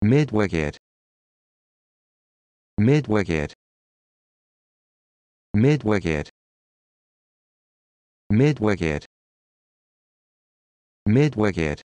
mid Midwicket. mid Midwicket. mid mid mid